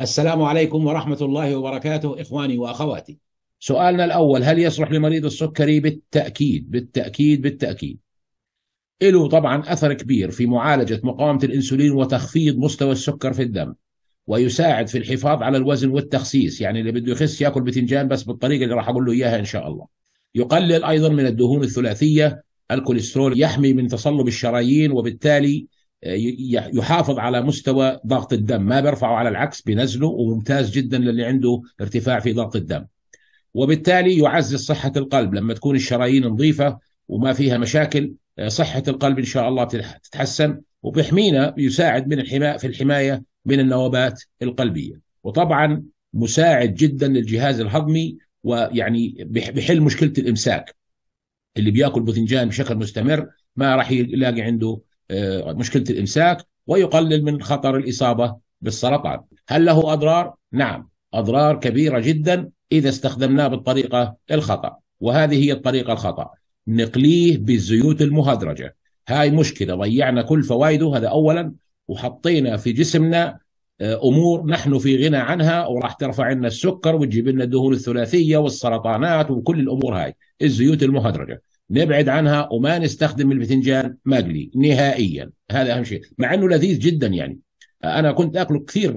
السلام عليكم ورحمة الله وبركاته إخواني وأخواتي سؤالنا الأول هل يصلح لمريض السكري بالتأكيد بالتأكيد بالتأكيد له طبعا أثر كبير في معالجة مقاومة الإنسولين وتخفيض مستوى السكر في الدم ويساعد في الحفاظ على الوزن والتخسيس يعني اللي بده يخس ياكل بتنجان بس بالطريقة اللي راح أقول له إياها إن شاء الله يقلل أيضا من الدهون الثلاثية الكوليسترول يحمي من تصلب الشرايين وبالتالي آه، يحافظ على مستوى ضغط الدم ما بيرفعه على العكس بينزله وممتاز جدا للي عنده ارتفاع في ضغط الدم وبالتالي يعزز صحة القلب لما تكون الشرايين نظيفة وما فيها مشاكل آه، صحة القلب إن شاء الله تتحسن وبيحمينا يساعد من الحماء في الحماية من النوبات القلبية وطبعا مساعد جدا للجهاز الهضمي ويعني بحل مشكلة الإمساك اللي بياكل باذنجان بشكل مستمر ما راح يلاقي عنده آه، مشكله الامساك ويقلل من خطر الاصابه بالسرطان. هل له اضرار؟ نعم، اضرار كبيره جدا اذا استخدمناه بالطريقه الخطا، وهذه هي الطريقه الخطا. نقليه بالزيوت المهدرجه. هاي مشكله ضيعنا كل فوائده هذا اولا وحطينا في جسمنا آه، امور نحن في غنى عنها وراح ترفع لنا السكر وتجيب لنا الدهون الثلاثيه والسرطانات وكل الامور هاي الزيوت المهدرجه نبعد عنها وما نستخدم الباذنجان مقلي نهائيا هذا اهم شيء مع انه لذيذ جدا يعني انا كنت اكله كثير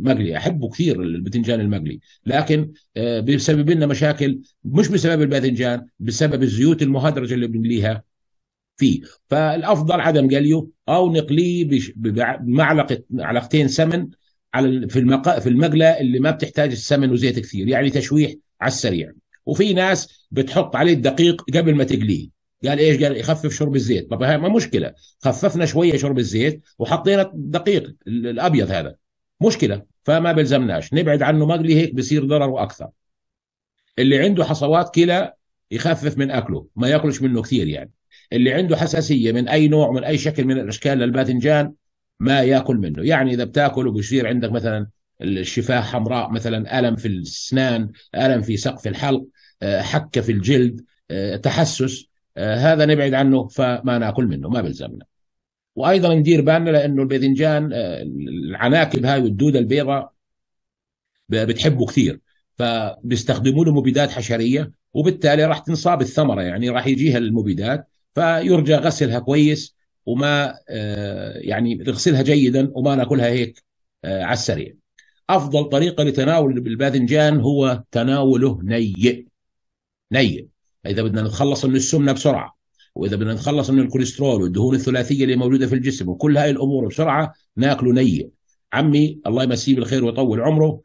مقلي احبه كثير الباذنجان المقلي لكن آه، بسبب لنا مشاكل مش بسبب الباذنجان بسبب الزيوت المهدرجه اللي بنمليها فيه فالافضل عدم قليه او نقليه بمعلقه معلقتين سمن على في المقلى في المقله اللي ما بتحتاج السمن وزيت كثير يعني تشويح على السريع وفي ناس بتحط عليه الدقيق قبل ما تقليه قال ايش قال يخفف شرب الزيت طب هاي ما مشكله خففنا شويه شرب الزيت وحطينا الدقيق الابيض هذا مشكله فما بلزمناش نبعد عنه مقلي هيك بصير ضرره اكثر اللي عنده حصوات كلى يخفف من اكله ما ياكلش منه كثير يعني اللي عنده حساسيه من اي نوع من اي شكل من الاشكال للباذنجان ما ياكل منه يعني اذا بتاكل وبيصير عندك مثلا الشفاه حمراء مثلا الم في الاسنان الم في سقف الحلق آه، حكه في الجلد آه، تحسس آه، هذا نبعد عنه فما ناكل منه ما بيلزمنا وايضا ندير بالنا لانه الباذنجان العناكب هاي والدوده البيضاء بتحبه كثير فبيستخدموا له مبيدات حشريه وبالتالي راح تنصاب الثمره يعني راح يجيها المبيدات فيرجى غسلها كويس وما يعني نغسلها جيدا وما ناكلها هيك على السريع. افضل طريقه لتناول الباذنجان هو تناوله نيء نيء اذا بدنا نتخلص من السمنه بسرعه واذا بدنا نتخلص من الكوليسترول والدهون الثلاثيه اللي موجوده في الجسم وكل هاي الامور بسرعه ناكله نيء عمي الله يمسيه بالخير ويطول عمره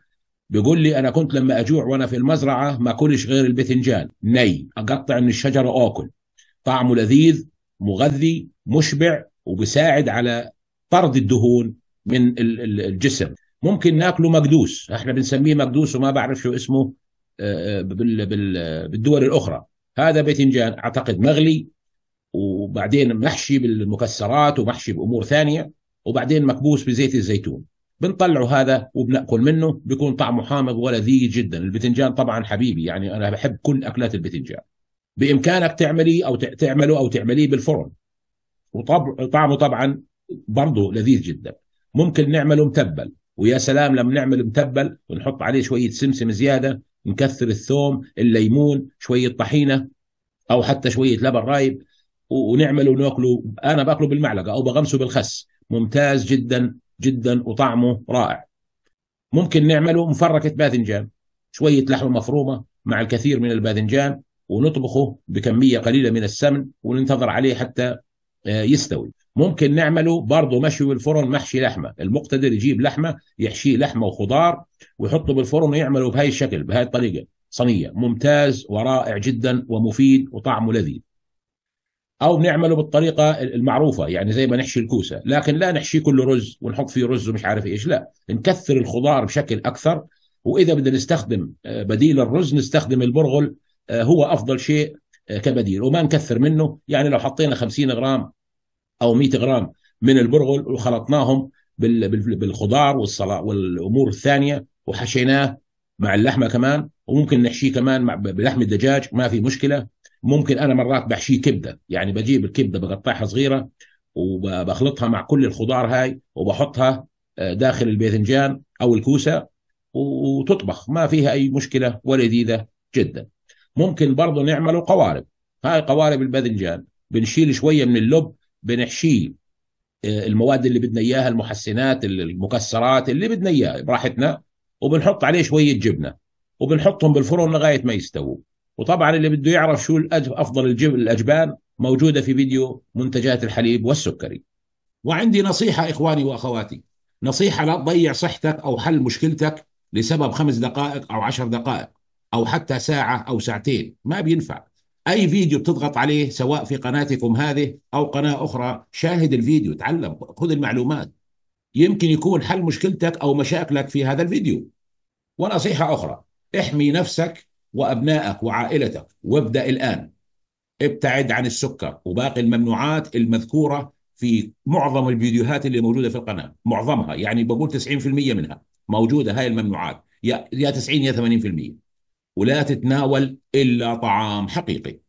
بيقول لي انا كنت لما اجوع وانا في المزرعه ما كلش غير الباذنجان ني اقطع من الشجره اكل طعمه لذيذ مغذي مشبع وبساعد على طرد الدهون من الجسم ممكن ناكله مقدوس احنا بنسميه مقدوس وما بعرف شو اسمه بالدول الاخرى هذا باذنجان اعتقد مغلي وبعدين محشي بالمكسرات ومحشي بامور ثانيه وبعدين مكبوس بزيت الزيتون بنطلعه هذا وبناكل منه بيكون طعمه حامض ولذيذ جدا الباذنجان طبعا حبيبي يعني انا بحب كل اكلات الباذنجان بامكانك تعمليه او تعمله او تعمليه بالفرن وطعمه طبعا برضه لذيذ جدا ممكن نعمله متبل ويا سلام لما نعمل متبل ونحط عليه شويه سمسم زياده نكثر الثوم الليمون شويه طحينه او حتى شويه لبن رايب ونعمله وناكله انا باكله بالمعلقه او بغمسه بالخس ممتاز جدا جدا وطعمه رائع ممكن نعمله مفركه باذنجان شويه لحمه مفرومه مع الكثير من الباذنجان ونطبخه بكميه قليله من السمن وننتظر عليه حتى آه، يستوي ممكن نعمله برضه مشوي بالفرن محشي لحمه المقتدر يجيب لحمه يحشيه لحمه وخضار ويحطه بالفرن ويعمله بهاي الشكل بهاي الطريقه صينيه ممتاز ورائع جدا ومفيد وطعمه لذيذ او بنعمله بالطريقه المعروفه يعني زي ما نحشي الكوسه لكن لا نحشي كل رز ونحط فيه رز ومش عارف ايش لا نكثر الخضار بشكل اكثر واذا بدنا نستخدم آه، بديل الرز نستخدم البرغل آه، هو افضل شيء آه، كبديل وما نكثر منه يعني لو حطينا 50 غرام او 100 غرام من البرغل وخلطناهم بالخضار والامور الثانيه وحشيناه مع اللحمه كمان وممكن نحشيه كمان مع بلحم الدجاج ما في مشكله ممكن انا مرات بحشيه كبده يعني بجيب الكبده بقطعها صغيره وبخلطها مع كل الخضار هاي وبحطها آه، داخل الباذنجان او الكوسه وتطبخ ما فيها اي مشكله ولذيذه جدا ممكن برضه نعمله قوارب هاي قوارب الباذنجان بنشيل شويه من اللب بنحشيه آه، المواد اللي بدنا اياها المحسنات المكسرات اللي بدنا اياها براحتنا وبنحط عليه شويه جبنه وبنحطهم بالفرن لغايه ما يستووا وطبعا اللي بده يعرف شو افضل الجبن الاجبان موجوده في فيديو منتجات الحليب والسكري وعندي نصيحه اخواني واخواتي نصيحه لا تضيع صحتك او حل مشكلتك لسبب خمس دقائق او عشر دقائق او حتى ساعه او ساعتين ما بينفع اي فيديو بتضغط عليه سواء في قناتكم هذه او قناه اخرى شاهد الفيديو تعلم خذ المعلومات يمكن يكون حل مشكلتك او مشاكلك في هذا الفيديو ونصيحه اخرى احمي نفسك وابنائك وعائلتك وابدا الان ابتعد عن السكر وباقي الممنوعات المذكوره في معظم الفيديوهات اللي موجوده في القناه معظمها يعني بقول 90% منها موجوده هاي الممنوعات يا 90 يا 80% ولا تتناول إلا طعام حقيقي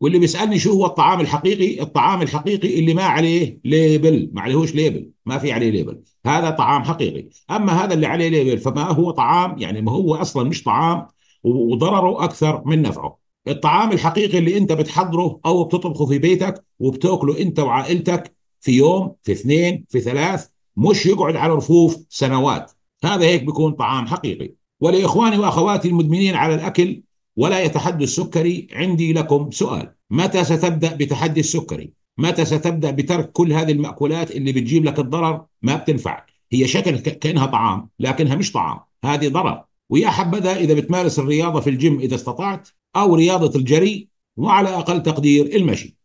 واللي بيسألني شو هو الطعام الحقيقي الطعام الحقيقي اللي ما عليه ليبل ما عليهوش ليبل ما في عليه ليبل هذا طعام حقيقي أما هذا اللي عليه ليبل فما هو طعام يعني ما هو أصلا مش طعام وضرره أكثر من نفعه الطعام الحقيقي اللي انت بتحضره او بتطبخه في بيتك وبتاكله انت وعائلتك في يوم في اثنين في ثلاث مش يقعد على رفوف سنوات هذا هيك بيكون طعام حقيقي ولإخواني وأخواتي المدمنين على الأكل ولا يتحدى السكري عندي لكم سؤال متى ستبدأ بتحدي السكري متى ستبدأ بترك كل هذه المأكولات اللي بتجيب لك الضرر ما بتنفع هي شكل كأنها طعام لكنها مش طعام هذه ضرر ويا حبذا إذا بتمارس الرياضة في الجيم إذا استطعت أو رياضة الجري وعلى أقل تقدير المشي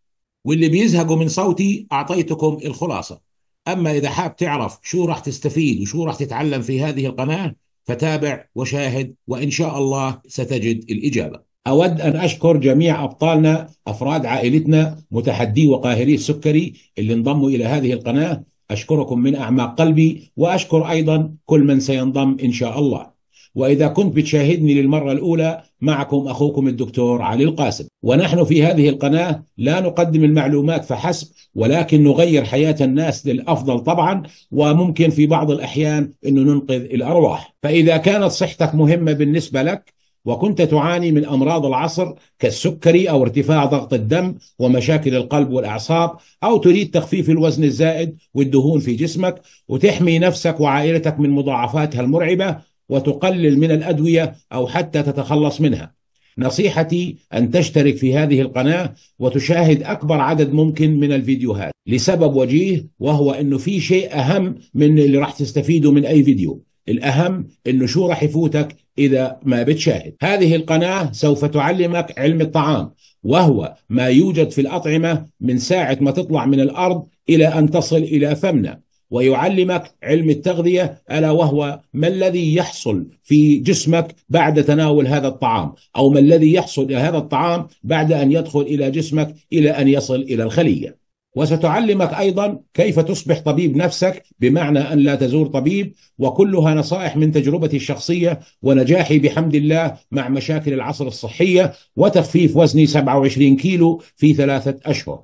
واللي بيزهقوا من صوتي أعطيتكم الخلاصة أما إذا حاب تعرف شو راح تستفيد وشو راح تتعلم في هذه القناة فتابع وشاهد وان شاء الله ستجد الاجابه. اود ان اشكر جميع ابطالنا افراد عائلتنا متحدي وقاهري السكري اللي انضموا الى هذه القناه اشكركم من اعماق قلبي واشكر ايضا كل من سينضم ان شاء الله. وإذا كنت بتشاهدني للمرة الأولى معكم أخوكم الدكتور علي القاسم ونحن في هذه القناة لا نقدم المعلومات فحسب ولكن نغير حياة الناس للأفضل طبعا وممكن في بعض الأحيان أنه ننقذ الأرواح فإذا كانت صحتك مهمة بالنسبة لك وكنت تعاني من امراض العصر كالسكري او ارتفاع ضغط الدم ومشاكل القلب والاعصاب او تريد تخفيف الوزن الزائد والدهون في جسمك وتحمي نفسك وعائلتك من مضاعفاتها المرعبه وتقلل من الادويه او حتى تتخلص منها. نصيحتي ان تشترك في هذه القناه وتشاهد اكبر عدد ممكن من الفيديوهات لسبب وجيه وهو انه في شيء اهم من اللي راح تستفيده من اي فيديو. الأهم أنه شو راح يفوتك إذا ما بتشاهد هذه القناة سوف تعلمك علم الطعام وهو ما يوجد في الأطعمة من ساعة ما تطلع من الأرض إلى أن تصل إلى فمنا ويعلمك علم التغذيه الا وهو ما الذي يحصل في جسمك بعد تناول هذا الطعام او ما الذي يحصل هذا الطعام بعد ان يدخل الى جسمك الى ان يصل الى الخليه وستعلمك ايضا كيف تصبح طبيب نفسك بمعنى ان لا تزور طبيب وكلها نصائح من تجربتي الشخصيه ونجاحي بحمد الله مع مشاكل العصر الصحيه وتخفيف وزني 27 كيلو في ثلاثه اشهر